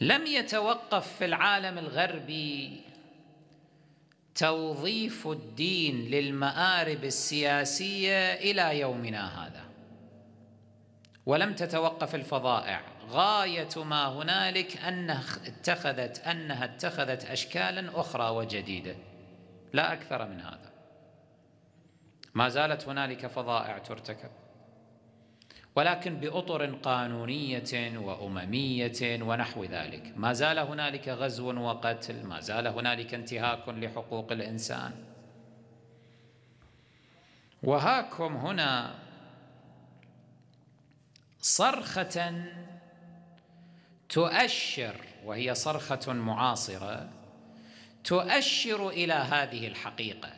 لم يتوقف في العالم الغربي توظيف الدين للمآرب السياسية إلى يومنا هذا ولم تتوقف الفظائع غاية ما هنالك أنها اتخذت أنها اتخذت أشكالا أخرى وجديدة لا أكثر من هذا ما زالت هنالك فظائع ترتكب ولكن باطر قانونيه وامميه ونحو ذلك ما زال هنالك غزو وقتل ما زال هنالك انتهاك لحقوق الانسان وهاكم هنا صرخه تؤشر وهي صرخه معاصره تؤشر الى هذه الحقيقه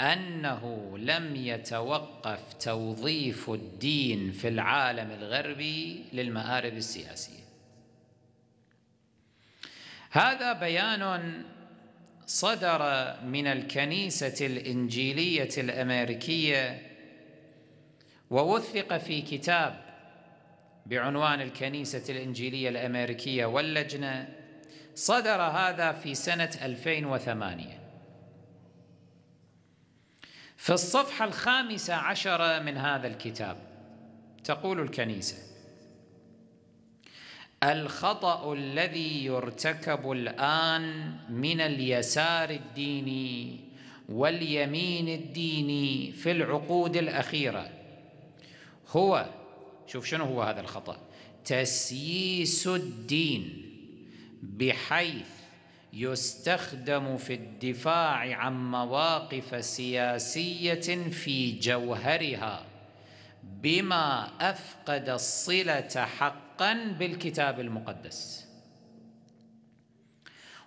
أنه لم يتوقف توظيف الدين في العالم الغربي للمآرب السياسية هذا بيان صدر من الكنيسة الإنجيلية الأمريكية ووثق في كتاب بعنوان الكنيسة الإنجيلية الأمريكية واللجنة صدر هذا في سنة 2008 في الصفحة الخامسة عشرة من هذا الكتاب تقول الكنيسة الخطأ الذي يرتكب الآن من اليسار الديني واليمين الديني في العقود الأخيرة هو شوف شنو هو هذا الخطأ تسييس الدين بحيث يستخدم في الدفاع عن مواقف سياسيه في جوهرها بما افقد الصله حقا بالكتاب المقدس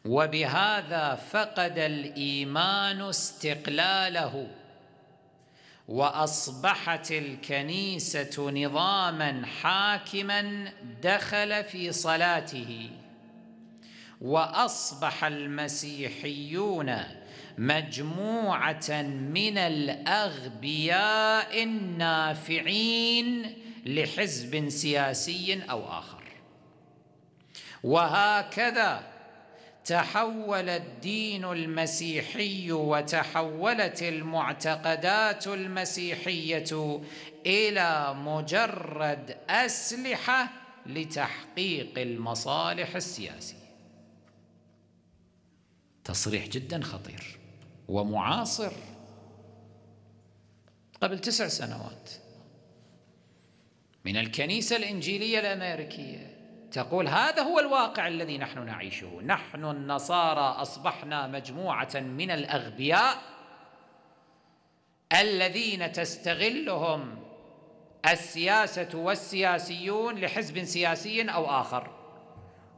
وبهذا فقد الايمان استقلاله واصبحت الكنيسه نظاما حاكما دخل في صلاته واصبح المسيحيون مجموعه من الاغبياء النافعين لحزب سياسي او اخر وهكذا تحول الدين المسيحي وتحولت المعتقدات المسيحيه الى مجرد اسلحه لتحقيق المصالح السياسيه تصريح جدا خطير ومعاصر قبل تسع سنوات من الكنيسة الإنجيلية الأمريكية تقول هذا هو الواقع الذي نحن نعيشه نحن النصارى أصبحنا مجموعة من الأغبياء الذين تستغلهم السياسة والسياسيون لحزب سياسي أو آخر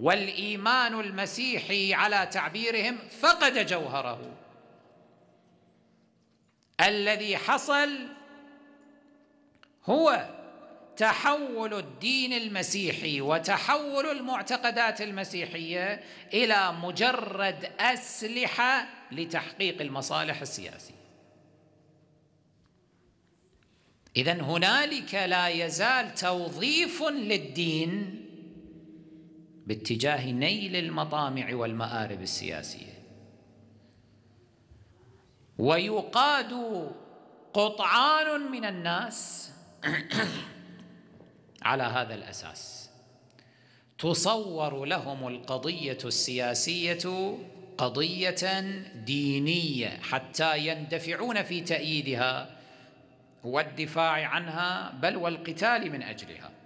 والايمان المسيحي على تعبيرهم فقد جوهره الذي حصل هو تحول الدين المسيحي وتحول المعتقدات المسيحيه الى مجرد اسلحه لتحقيق المصالح السياسيه اذا هنالك لا يزال توظيف للدين باتجاه نيل المطامع والمآرب السياسية ويقاد قطعان من الناس على هذا الأساس تصور لهم القضية السياسية قضية دينية حتى يندفعون في تأييدها والدفاع عنها بل والقتال من أجلها